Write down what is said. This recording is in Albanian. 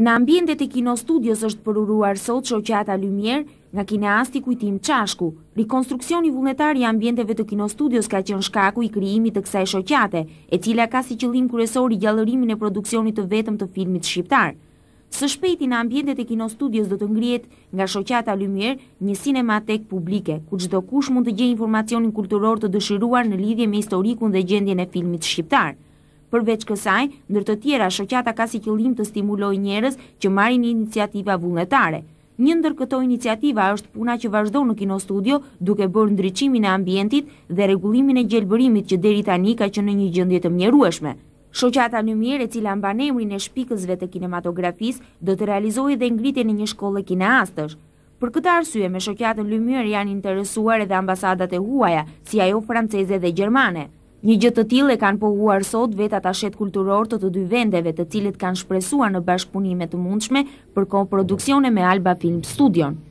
Në ambjendet e kinostudios është përuruar sot shoqata Lumier nga kineasti kujtim Qashku. Rekonstruksioni vullnetar i ambjendeve të kinostudios ka qenë shkaku i krijimit të kësaj shoqate, e cila ka si qëllim kërësori gjallërimin e produksionit të vetëm të filmit shqiptar. Së shpejti në ambjendet e kinostudios do të ngrijet nga shoqata Lumier një sinematek publike, ku qdo kush mund të gje informacionin kulturor të dëshiruar në lidhje me historikun dhe gjendjen e filmit shqiptar. Përveç kësaj, ndër të tjera, shoqata ka si qëllim të stimuloj njerës që marin iniciativa vullnetare. Një ndër këto iniciativa është puna që vazhdo në kino studio duke bërë ndryqimin e ambientit dhe regullimin e gjelbërimit që deri tani ka që në një gjëndje të mjerueshme. Shoqata në mjere cila mba nemrin e shpikësve të kinematografis do të realizohi dhe ngritin e një shkollë kina astësh. Për këtë arsye me shoqatën lëmjër janë interesuar edhe ambasadat e huaja, si ajo franceze dhe gjermane. Një gjithë të tjilë e kanë pohuar sot vetë ata kulturor të të dy vendeve të cilët kanë shpresua në bashkëpunimet të mundshme për koproduksione me Alba Film Studion.